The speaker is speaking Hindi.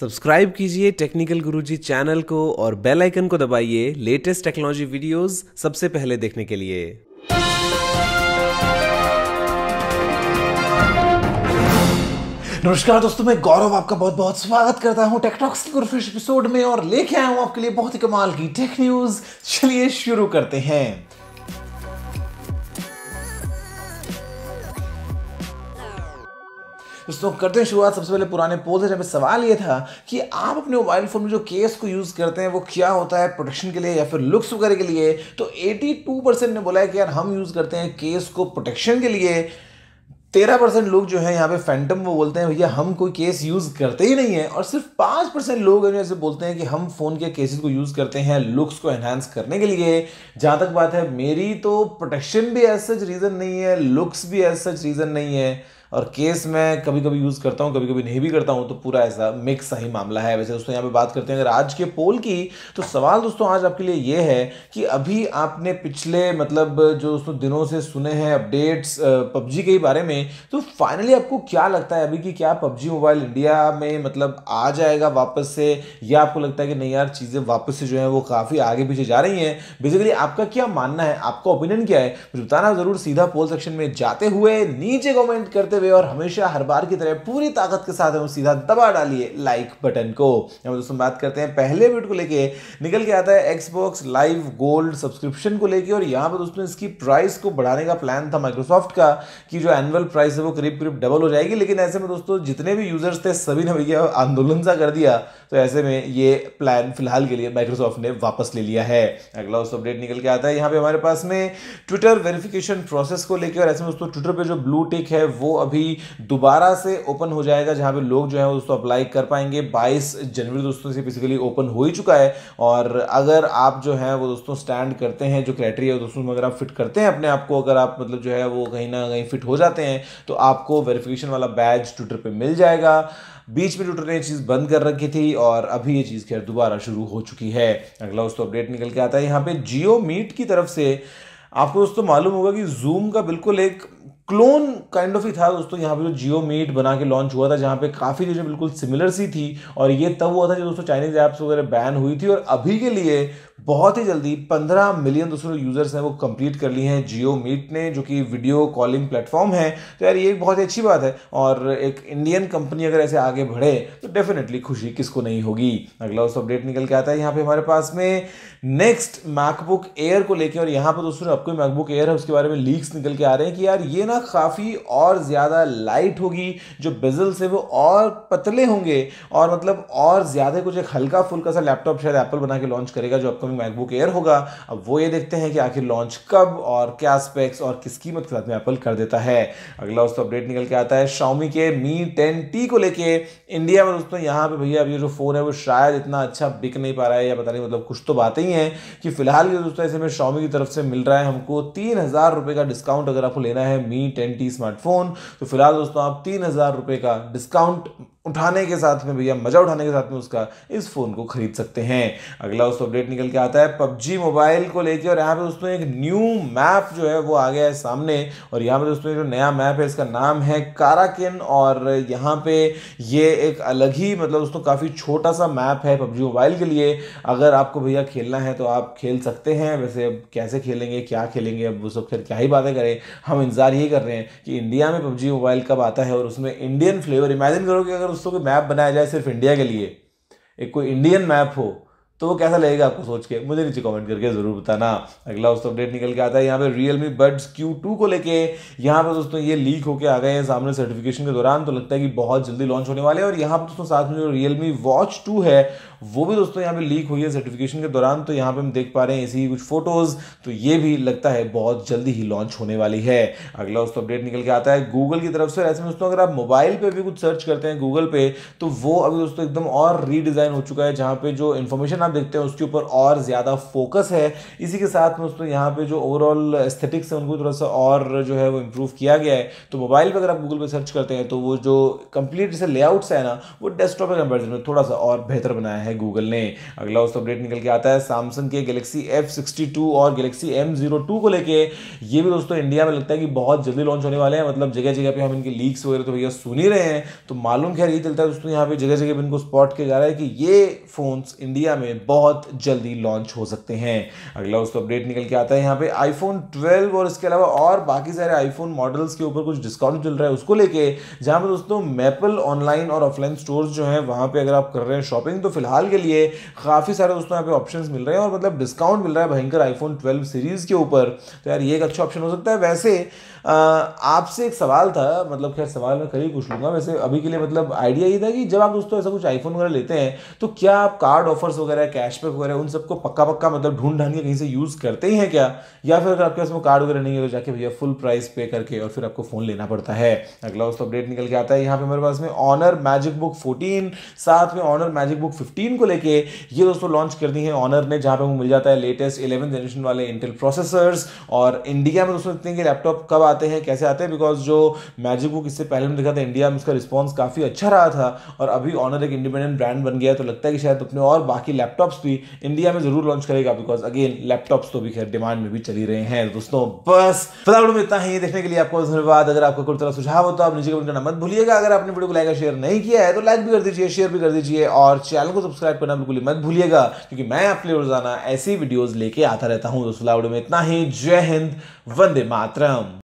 सब्सक्राइब कीजिए टेक्निकल गुरुजी चैनल को और बेल आइकन को दबाइए लेटेस्ट टेक्नोलॉजी वीडियोस सबसे पहले देखने के लिए नमस्कार दोस्तों मैं गौरव आपका बहुत बहुत स्वागत करता हूं टेकटॉक्स के एपिसोड में और लेके आया हूं आपके लिए बहुत ही कमाल की टेक न्यूज चलिए शुरू करते हैं दोस्तों करते हैं शुरुआत सबसे पहले पुराने पोल से जहाँ सवाल ये था कि आप अपने मोबाइल फ़ोन में जो केस को यूज़ करते हैं वो क्या होता है प्रोटेक्शन के लिए या फिर लुक्स वगैरह के लिए तो 82 परसेंट ने बोला है कि यार हम यूज़ करते हैं केस को प्रोटेक्शन के लिए तेरह परसेंट लोग जो है यहाँ पे फैंटम वो बोलते हैं भैया हम कोई केस यूज़ करते ही नहीं है और सिर्फ पाँच परसेंट लोग ऐसे बोलते हैं कि हम फ़ोन के केसेस को यूज़ करते हैं लुक्स को एनहांस करने के लिए जहाँ तक बात है मेरी तो प्रोटेक्शन भी एज सच रीज़न नहीं है लुक्स भी एज सच रीज़न नहीं है और केस मैं कभी कभी यूज़ करता हूँ कभी कभी नहीं भी करता हूँ तो पूरा ऐसा मिक्स सही मामला है वैसे दोस्तों यहाँ पे बात करते हैं अगर आज के पोल की तो सवाल दोस्तों आज आपके लिए ये है कि अभी आपने पिछले मतलब जो दोस्तों दिनों से सुने हैं अपडेट्स पबजी के बारे में तो फाइनली आपको क्या लगता है अभी कि क्या पबजी मोबाइल इंडिया में मतलब आ जाएगा वापस से या आपको लगता है कि नहीं यार चीज़ें वापस से जो है वो काफ़ी आगे पीछे जा रही हैं बेसिकली आपका क्या मानना है आपका ओपिनियन क्या है मुझे बताना ज़रूर सीधा पोल सेक्शन में जाते हुए नीचे कॉमेंट करते हुए हुए और हमेशा हर बार की तरह पूरी ताकत के साथ हम सीधा दबा डालिए लाइक बटन को दोस्तों बात करते हैं पहले वीडियो को लेके निकल के आता है एक्सबॉक्स लाइव गोल्ड सब्सक्रिप्शन को लेके और यहाँ पर दोस्तों इसकी प्राइस को बढ़ाने का प्लान था माइक्रोसॉफ्ट का कि जो एनुअल प्राइस है वो करीब करीब डबल हो जाएगी लेकिन ऐसे में दोस्तों जितने भी यूजर्स थे सभी ने भैया आंदोलन सा कर दिया तो ऐसे में ये प्लान फिलहाल के लिए माइक्रोसॉफ्ट ने वापस ले लिया है अगला उस अपडेट निकल के आता है यहाँ पे हमारे पास में ट्विटर वेरिफिकेशन प्रोसेस को लेकर और ऐसे में दोस्तों ट्विटर पे जो ब्लू टिक है वो अभी दोबारा से ओपन हो जाएगा जहां पे लोग जो है दोस्तों अप्लाई कर पाएंगे 22 जनवरी दोस्तों से बेसिकली ओपन हो ही चुका है और अगर आप जो है वो दोस्तों स्टैंड करते हैं जो क्राइटेरिया दोस्तों अगर आप फिट करते हैं अपने आप को अगर आप मतलब जो है वो कहीं ना कहीं फिट हो जाते हैं तो आपको वेरिफिकेशन वाला बैच ट्विटर पर मिल जाएगा बीच में ट्विटर ने चीज़ बंद कर रखी थी और अभी ये चीज़ खैर दोबारा शुरू हो चुकी है अगला दोस्तों अपडेट निकल के आता है यहाँ पे जियो मीट की तरफ से आपको दोस्तों मालूम होगा कि जूम का बिल्कुल एक क्लोन काइंड ऑफ ही था दोस्तों यहाँ पे जो जियो मीट बना के लॉन्च हुआ था जहाँ पे काफ़ी चीज़ें बिल्कुल सिमिलर सी थी और ये तब हुआ था जब दोस्तों चाइनीज़ ऐप्स वगैरह बैन हुई थी और अभी के लिए बहुत ही जल्दी 15 मिलियन दोस्तों यूज़र्स हैं वो कंप्लीट कर लिए हैं जियो मीट ने जो कि वीडियो कॉलिंग प्लेटफॉर्म है तो यार ये एक बहुत ही अच्छी बात है और एक इंडियन कंपनी अगर ऐसे आगे बढ़े तो डेफिनेटली खुशी किसको नहीं होगी अगला उस अपडेट निकल के आता है यहाँ पे हमारे पास में नेक्स्ट मैकबुक एयर को लेकर और यहाँ पर दोस्तों आपको मैकबुक एयर है उसके बारे में लीक्स निकल के आ रहे हैं कि यार ये ना काफ़ी और ज़्यादा लाइट होगी जो बेजल्स है वो और पतले होंगे और मतलब और ज़्यादा कुछ एक हल्का फुल्का सा लैपटॉप शायद एप्पल बना के लॉन्च करेगा जो आपको अपकमिंग मैकबुक एयर होगा अब वो ये देखते हैं कि आखिर लॉन्च कब और क्या स्पेक्स और किस कीमत के साथ में एप्पल कर देता है अगला दोस्तों अपडेट निकल के आता है शाउमी के मी टेन टी को लेके इंडिया में दोस्तों यहाँ पे भैया अभी जो फ़ोन है वो शायद इतना अच्छा बिक नहीं पा रहा है या पता नहीं मतलब कुछ तो बातें ही हैं कि फिलहाल ये दोस्तों ऐसे में शाउमी की तरफ से मिल रहा है हमको तीन हज़ार का डिस्काउंट अगर आपको लेना है मी टेन स्मार्टफोन तो फिलहाल दोस्तों आप तीन का डिस्काउंट उठाने के साथ में भैया मज़ा उठाने के साथ में उसका इस फ़ोन को ख़रीद सकते हैं अगला उस अपडेट निकल के आता है पबजी मोबाइल को लेके और यहाँ पे दोस्तों एक न्यू मैप जो है वो आ गया है सामने और यहाँ पे दोस्तों जो नया मैप है इसका नाम है काराकिन और यहाँ पे ये एक अलग ही मतलब दोस्तों काफ़ी छोटा सा मैप है पबजी मोबाइल के लिए अगर आपको भैया खेलना है तो आप खेल सकते हैं वैसे अब कैसे खेलेंगे क्या खेलेंगे अब वो सब फिर क्या ही बातें करें हम इंतज़ार यही कर रहे हैं कि इंडिया में पबजी मोबाइल कब आता है और उसमें इंडियन फ्लेवर इमेजिन करो कि अगर दोस्तों कि मैप बनाया जाए सिर्फ इंडिया के लिए एक कोई इंडियन मैप हो तो वो कैसा लगेगा आपको सोच के मुझे नीचे कमेंट करके ज़रूर बताना अगला उस अपडेट निकल के आता है यहाँ पे Realme buds Q two को लेके यहाँ पे दोस्तों ये लीक होके आ गए हैं सामने सर्टिफिकेशन के दौरान तो लगता है कि बहुत जल्दी लॉन्च होने वाले हैं और यहाँ पर दोस्तों साथ में जो रियल मी वॉच टू है वो भी दोस्तों यहाँ पे लीक हुई है सर्टिफिकेशन के दौरान तो यहाँ पे हम देख पा रहे हैं इसी कुछ फोटोज तो ये भी लगता है बहुत जल्दी ही लॉन्च होने वाली है अगला उस अपडेट निकल के आता है गूगल की तरफ से ऐसे में दोस्तों अगर आप मोबाइल पे भी कुछ सर्च करते हैं गूगल पे तो वो अभी दोस्तों एकदम और रीडिजाइन हो चुका है जहाँ पे जो इन्फॉर्मेशन आप देखते हैं उसके ऊपर और ज़्यादा फोकस है इसी के साथ में उसमें यहाँ पे जो ओवरऑल एस्थेटिक्स है उनको थोड़ा सा और जो है वो इम्प्रूव किया गया है तो मोबाइल पर अगर आप गूगल पर सर्च करते हैं तो वो जो कंप्लीट जैसे लेआउट्स है ना वो डेस्कटॉप के कंपेरिजन में थोड़ा सा और बेहतर बनाया है गूगल ने अगला उस अपडेट निकल के आता है सैमसंग के गलेक्सी एफ सिक्सटी टू और गलेक्सी एम जीरो टू को लेके ये भी दोस्तों इंडिया में लगता है कि बहुत जल्दी लॉन्च होने वाले हैं मतलब जगह जगह पे हम इनके लीक्स वगैरह तो भैया सुन ही रहे हैं तो मालूम खैर ये चलता है दोस्तों यहाँ पे जगह जगह पर इनको स्पॉट किया जा रहा है कि ये फ़ोन्स इंडिया में में बहुत जल्दी लॉन्च हो सकते हैं अगला उसका अपडेट निकल के आता है यहाँ पे आईफोन 12 और इसके अलावा और बाकी सारे आईफोन मॉडल्स के ऊपर कुछ डिस्काउंट चल रहा है उसको लेके जहाँ पर दोस्तों मैपल ऑनलाइन और ऑफलाइन स्टोर्स जो हैं वहाँ पर अगर आप कर रहे हैं शॉपिंग तो फिलहाल के लिए काफ़ी सारे दोस्तों यहाँ पे ऑप्शन मिल रहे हैं और मतलब डिस्काउंट मिल रहा है भयंकर आईफोन ट्वेल्व सीरीज़ के ऊपर तो यार ये एक अच्छा ऑप्शन हो सकता है वैसे आपसे एक सवाल था मतलब खैर सवाल मैं करीब पूछ लूँगा वैसे अभी के लिए मतलब आइडिया ये था कि जब आप दोस्तों ऐसा कुछ आईफोन वगैरह लेते हैं तो क्या आप कार्ड ऑफर्स वगैरह है कैशबैक वगैरह उन सबको पक्का पक्का मतलब ढूंढ ढांड के कहीं से यूज़ करते ही हैं क्या या फिर अगर आपके पास में कार्ड वगैरह नहीं है तो जाके भैया फुल प्राइस पे करके और फिर आपको फ़ोन लेना पड़ता है अगला उस अपडेट निकल के आता है यहाँ पर हमारे पास में ऑनर मैजिक बुक फोर्टीन साथ में ऑनर मैजिक बुक फिफ्टीन को लेकर ये दोस्तों लॉन्च कर दी है ऑनर ने जहाँ पर वो मिल जाता है लेटेस्ट इलेवन जनरेशन वाले इंटेल प्रोसेसर्स और इंडिया में दोस्तों इतने के लैपटॉप कब आते हैं कैसे आते हैं बिकॉज जो मैजिक बुक इससे पहले हमने देखा था इंडिया में उसका रिस्पॉन्स काफ़ी अच्छा रहा था और अभी ऑनर एक इंडिपेंडेंट ब्रांड बन गया तो लगता है कि शायद अपने और बाकी लैपटॉप लैपटॉप्स भी इंडिया में जरूर लॉन्च करेगा बिकॉज अगेन लैपटॉप्स तो भी खैर डिमांड में भी चली रहे हैं दोस्तों बस फिलहाल में इतना ही देखने के लिए आपको धन्यवाद अगर आपको कोई तरह सुझाव हो तो आप नीचे कमेंट करना मत भूलिएगा अगर आपने वीडियो को लाइक शेयर नहीं किया है तो लाइक भी कर दीजिए शेयर भी कर दीजिए और चैनल को सब्सक्राइब करना बिल्कुल मत भूलिएगा क्योंकि मैं आपके लिए रोजाना ऐसी वीडियोज लेके आता रहता हूँ दोस्तों में इतना ही जय हिंद वंदे मातरम